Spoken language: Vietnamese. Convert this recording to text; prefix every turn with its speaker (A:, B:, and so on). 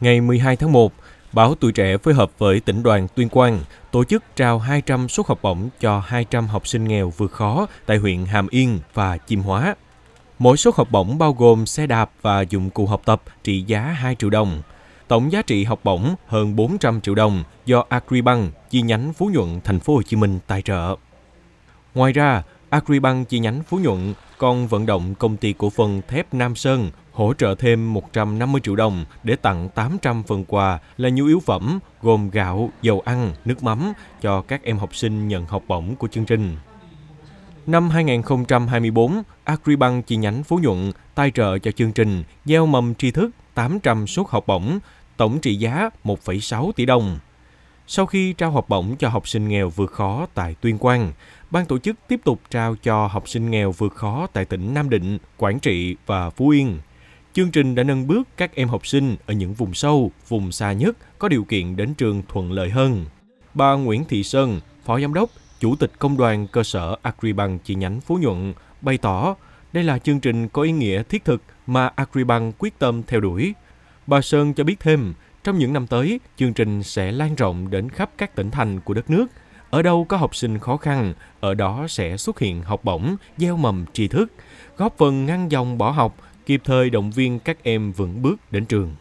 A: Ngày 12 tháng 1, Báo Tuổi Trẻ phối hợp với tỉnh đoàn Tuyên Quang tổ chức trao 200 suất học bổng cho 200 học sinh nghèo vượt khó tại huyện Hàm Yên và Chiêm Hóa. Mỗi suất học bổng bao gồm xe đạp và dụng cụ học tập trị giá 2 triệu đồng. Tổng giá trị học bổng hơn 400 triệu đồng do Agribank chi nhánh Phú Nhuận thành phố Hồ Chí Minh tài trợ. Ngoài ra, Agribank chi nhánh Phú Nhuận còn vận động công ty cổ phần thép Nam Sơn hỗ trợ thêm 150 triệu đồng để tặng 800 phần quà là nhu yếu phẩm gồm gạo, dầu ăn, nước mắm cho các em học sinh nhận học bổng của chương trình. Năm 2024, Agribank chi nhánh Phú Nhuận tài trợ cho chương trình gieo mầm tri thức 800 suất học bổng, tổng trị giá 1,6 tỷ đồng. Sau khi trao học bổng cho học sinh nghèo vượt khó tại Tuyên Quang, ban tổ chức tiếp tục trao cho học sinh nghèo vượt khó tại tỉnh Nam Định, Quảng Trị và Phú Yên. Chương trình đã nâng bước các em học sinh ở những vùng sâu, vùng xa nhất có điều kiện đến trường thuận lợi hơn. Bà Nguyễn Thị Sơn, Phó Giám đốc, Chủ tịch Công đoàn Cơ sở Agribank chi nhánh Phú Nhuận bày tỏ đây là chương trình có ý nghĩa thiết thực mà Agribank quyết tâm theo đuổi. Bà Sơn cho biết thêm, trong những năm tới, chương trình sẽ lan rộng đến khắp các tỉnh thành của đất nước. Ở đâu có học sinh khó khăn, ở đó sẽ xuất hiện học bổng, gieo mầm tri thức, góp phần ngăn dòng bỏ học, kịp thời động viên các em vững bước đến trường